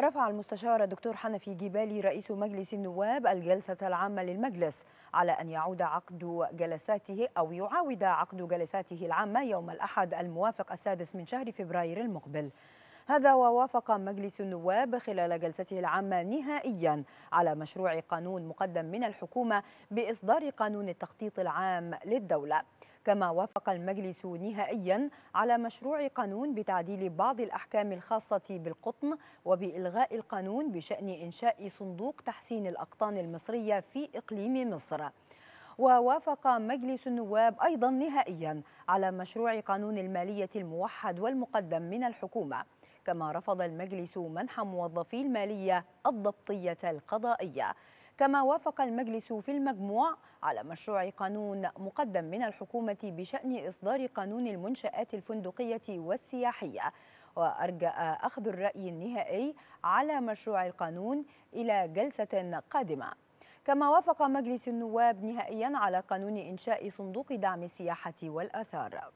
رفع المستشار الدكتور حنفي جبالي رئيس مجلس النواب الجلسة العامة للمجلس على أن يعود عقد جلساته أو يعاود عقد جلساته العامة يوم الأحد الموافق السادس من شهر فبراير المقبل هذا ووافق مجلس النواب خلال جلسته العامة نهائيا على مشروع قانون مقدم من الحكومة بإصدار قانون التخطيط العام للدولة كما وافق المجلس نهائيا على مشروع قانون بتعديل بعض الأحكام الخاصة بالقطن وبإلغاء القانون بشأن إنشاء صندوق تحسين الأقطان المصرية في إقليم مصر ووافق مجلس النواب أيضا نهائيا على مشروع قانون المالية الموحد والمقدم من الحكومة كما رفض المجلس منح موظفي المالية الضبطية القضائية كما وافق المجلس في المجموع على مشروع قانون مقدم من الحكومة بشأن إصدار قانون المنشآت الفندقية والسياحية وأرجأ أخذ الرأي النهائي على مشروع القانون إلى جلسة قادمة كما وافق مجلس النواب نهائيا على قانون إنشاء صندوق دعم السياحة والآثار